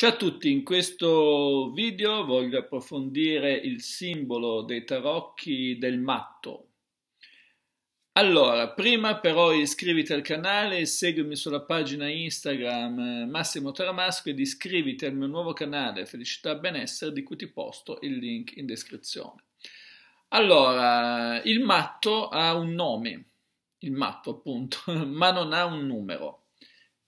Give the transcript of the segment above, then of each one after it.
Ciao a tutti, in questo video voglio approfondire il simbolo dei tarocchi del matto. Allora, prima però iscriviti al canale, seguimi sulla pagina Instagram eh, Massimo Taramasco ed iscriviti al mio nuovo canale Felicità Benessere di cui ti posto il link in descrizione. Allora, il matto ha un nome, il matto appunto, ma non ha un numero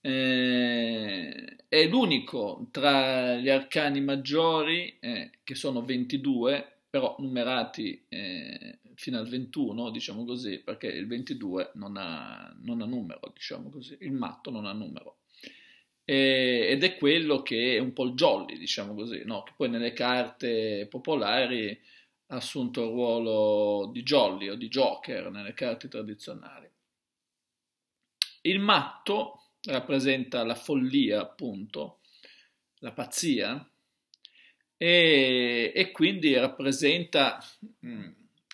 eh, è l'unico tra gli arcani maggiori, eh, che sono 22, però numerati eh, fino al 21, diciamo così, perché il 22 non ha, non ha numero, diciamo così, il matto non ha numero. E, ed è quello che è un po' il jolly, diciamo così, no? che poi nelle carte popolari ha assunto il ruolo di jolly o di joker nelle carte tradizionali. Il matto rappresenta la follia, appunto, la pazzia, e, e quindi rappresenta mh, mm,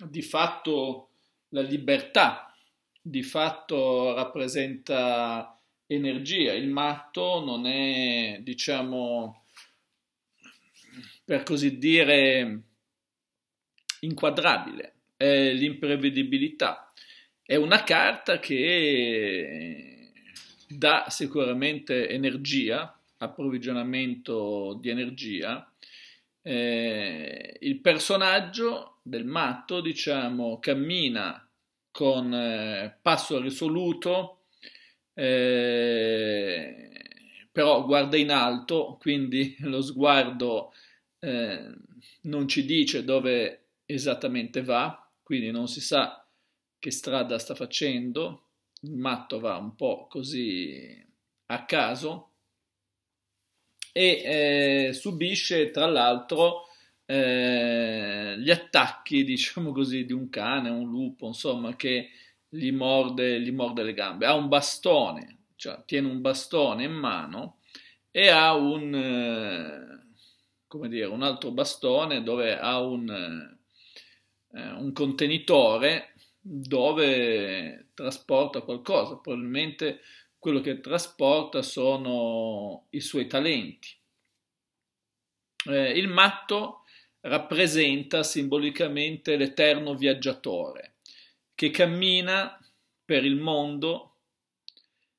di fatto la libertà, di fatto rappresenta energia. Il matto non è, diciamo, per così dire, inquadrabile, è l'imprevedibilità. È una carta che dà sicuramente energia, approvvigionamento di energia. Eh, il personaggio del matto, diciamo, cammina con eh, passo risoluto, eh, però guarda in alto, quindi lo sguardo eh, non ci dice dove esattamente va, quindi non si sa che strada sta facendo, il matto va un po' così a caso e eh, subisce tra l'altro eh, gli attacchi, diciamo così, di un cane, un lupo, insomma, che gli morde, gli morde le gambe. Ha un bastone, cioè tiene un bastone in mano e ha un, eh, come dire, un altro bastone dove ha un, eh, un contenitore dove trasporta qualcosa, probabilmente quello che trasporta sono i suoi talenti. Eh, il matto rappresenta simbolicamente l'eterno viaggiatore che cammina per il mondo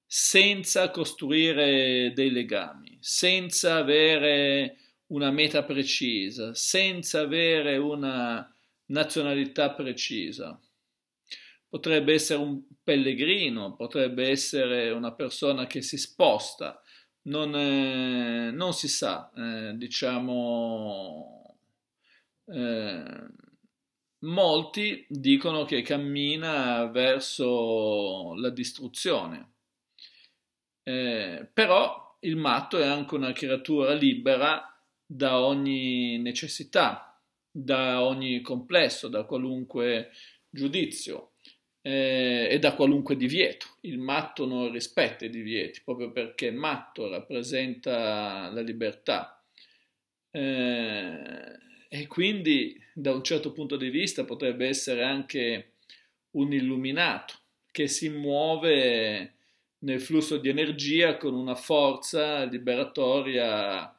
senza costruire dei legami, senza avere una meta precisa, senza avere una nazionalità precisa potrebbe essere un pellegrino, potrebbe essere una persona che si sposta, non, eh, non si sa, eh, diciamo, eh, molti dicono che cammina verso la distruzione, eh, però il matto è anche una creatura libera da ogni necessità, da ogni complesso, da qualunque giudizio eh, e da qualunque divieto. Il matto non rispetta i divieti, proprio perché il matto rappresenta la libertà. Eh, e quindi da un certo punto di vista potrebbe essere anche un illuminato che si muove nel flusso di energia con una forza liberatoria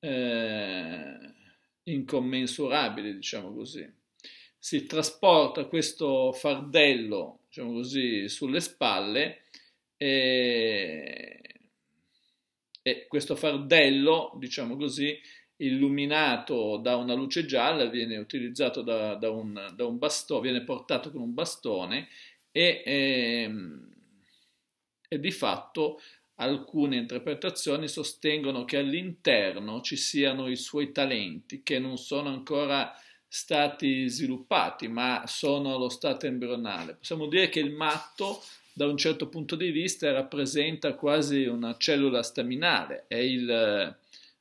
eh, incommensurabile, diciamo così si trasporta questo fardello, diciamo così, sulle spalle e, e questo fardello, diciamo così, illuminato da una luce gialla, viene utilizzato da, da un, da un bastone, viene portato con un bastone e, e, ehm, e, di fatto alcune interpretazioni sostengono che all'interno ci siano i suoi talenti che non sono ancora stati sviluppati, ma sono allo stato embrionale. Possiamo dire che il matto, da un certo punto di vista, rappresenta quasi una cellula staminale, è il,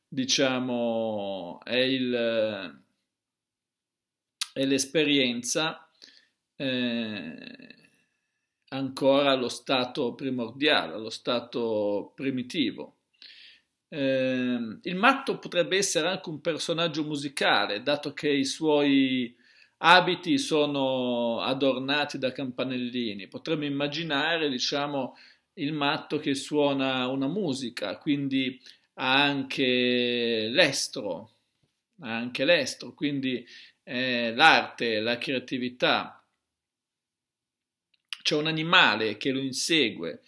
diciamo, è, il, è l'esperienza eh, ancora allo stato primordiale, allo stato primitivo. Eh, il matto potrebbe essere anche un personaggio musicale, dato che i suoi abiti sono adornati da campanellini. Potremmo immaginare, diciamo, il matto che suona una musica, quindi ha anche l'estro, ha anche l'estro, quindi eh, l'arte, la creatività. C'è un animale che lo insegue,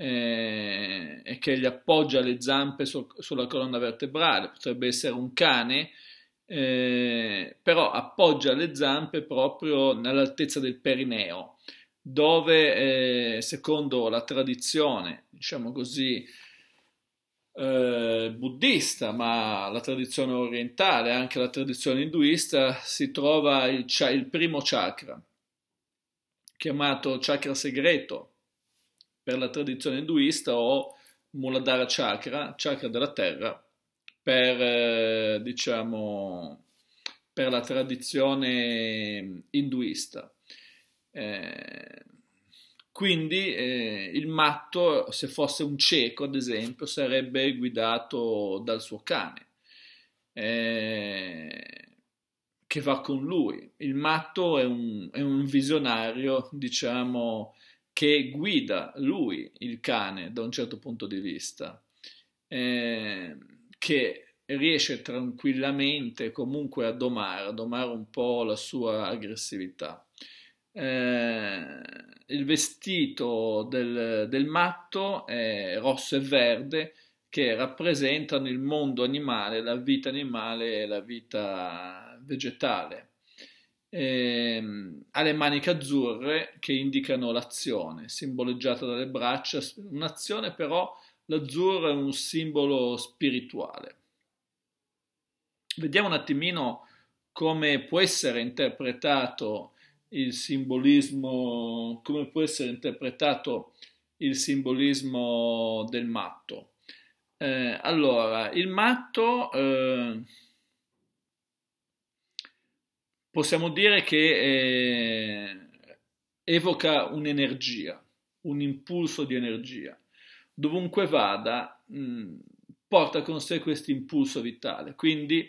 eh, e che gli appoggia le zampe so, sulla colonna vertebrale, potrebbe essere un cane, eh, però appoggia le zampe proprio nell'altezza del perineo, dove eh, secondo la tradizione, diciamo così, eh, buddista, ma la tradizione orientale, anche la tradizione induista, si trova il, il primo chakra, chiamato chakra segreto, per la tradizione induista o Muladhara Chakra, chakra della terra, per, eh, diciamo, per la tradizione induista. Eh, quindi eh, il matto, se fosse un cieco, ad esempio, sarebbe guidato dal suo cane che va con lui. Il matto è un, è un visionario, diciamo, che guida lui, il cane, da un certo punto di vista, eh, che riesce tranquillamente comunque a domare, a domare un po' la sua aggressività. Eh, il vestito del, del, matto è rosso e verde che rappresentano il mondo animale, la vita animale e la vita vegetale ehm, ha le maniche azzurre che indicano l'azione, simboleggiata dalle braccia, un'azione però l'azzurro è un simbolo spirituale. Vediamo un attimino come può essere interpretato il simbolismo, come può essere interpretato il simbolismo del matto. Eh, allora, il matto eh, possiamo dire che eh, evoca un'energia, un impulso di energia. Dovunque vada, mh, mm, porta con sé questo impulso vitale. Quindi,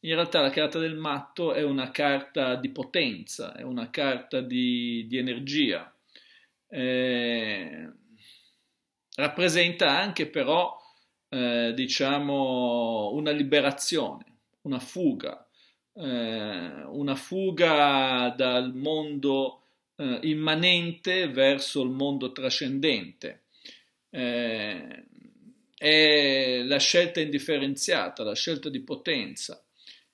in realtà, la carta del matto è una carta di potenza, è una carta di, di energia. Eh, rappresenta anche, però, eh, diciamo, una liberazione, una fuga, eh, una fuga dal mondo eh, immanente verso il mondo trascendente. Eh, è la scelta indifferenziata, la scelta di potenza.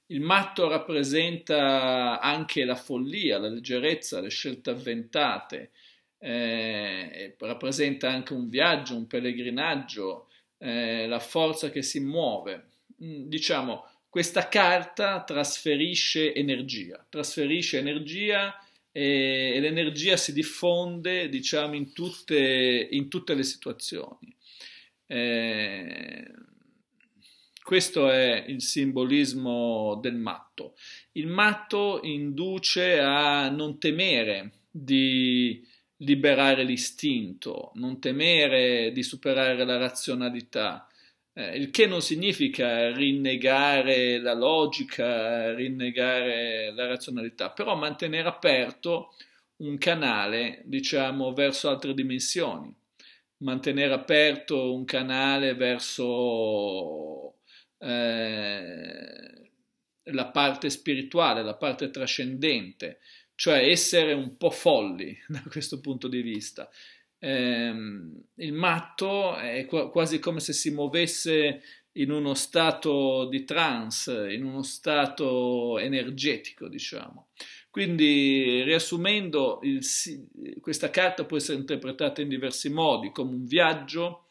Il matto rappresenta anche la follia, la leggerezza, le scelte avventate, eh, rappresenta anche un viaggio, un pellegrinaggio, eh, la forza che si muove. Mm, diciamo, questa carta trasferisce energia, trasferisce energia e, e l'energia si diffonde diciamo, in, tutte, in tutte le situazioni. Eh, questo è il simbolismo del matto. Il matto induce a non temere di liberare l'istinto, non temere di superare la razionalità, eh, il che non significa rinnegare la logica, rinnegare la razionalità, però mantenere aperto un canale, diciamo, verso altre dimensioni, mantenere aperto un canale verso eh, la parte spirituale, la parte trascendente, cioè essere un po' folli da questo punto di vista, ehm, il matto è qu- quasi come se si muovesse in uno stato di trance, in uno stato energetico, diciamo. Quindi, riassumendo, il, questa carta può essere interpretata in diversi modi, come un viaggio,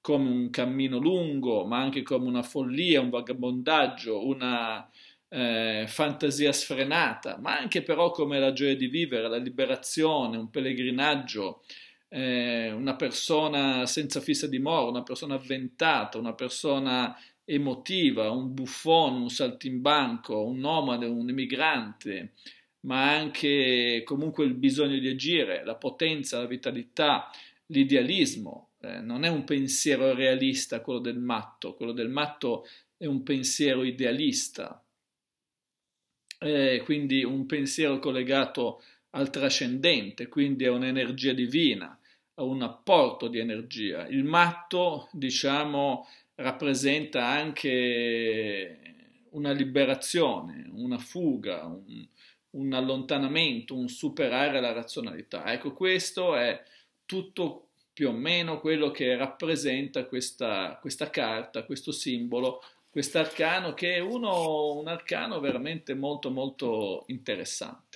come un cammino lungo, ma anche come una follia, un vagabondaggio, una eh, fantasia sfrenata, ma anche però come la gioia di vivere, la liberazione, un pellegrinaggio, eh, una persona senza fissa dimora, una persona avventata, una persona emotiva, un buffone, un saltimbanco, un nomade, un emigrante, ma anche comunque il bisogno di agire, la potenza, la vitalità, l'idealismo. Eh, non è un pensiero realista quello del matto, quello del matto è un pensiero idealista, eh, quindi un pensiero collegato al trascendente, quindi a un'energia divina, a un apporto di energia. Il matto, diciamo, rappresenta anche una liberazione, una fuga, un, un allontanamento, un superare la razionalità. Ecco, questo è tutto più o meno quello che rappresenta questa, questa carta, questo simbolo, quest'arcano che è uno, un arcano veramente molto molto interessante.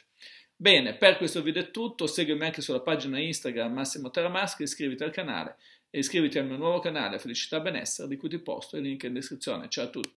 Bene, per questo video è tutto, seguimi anche sulla pagina Instagram Massimo Taramaschi, iscriviti al canale e iscriviti al mio nuovo canale Felicità Benessere di cui ti posto il link in descrizione. Ciao a tutti!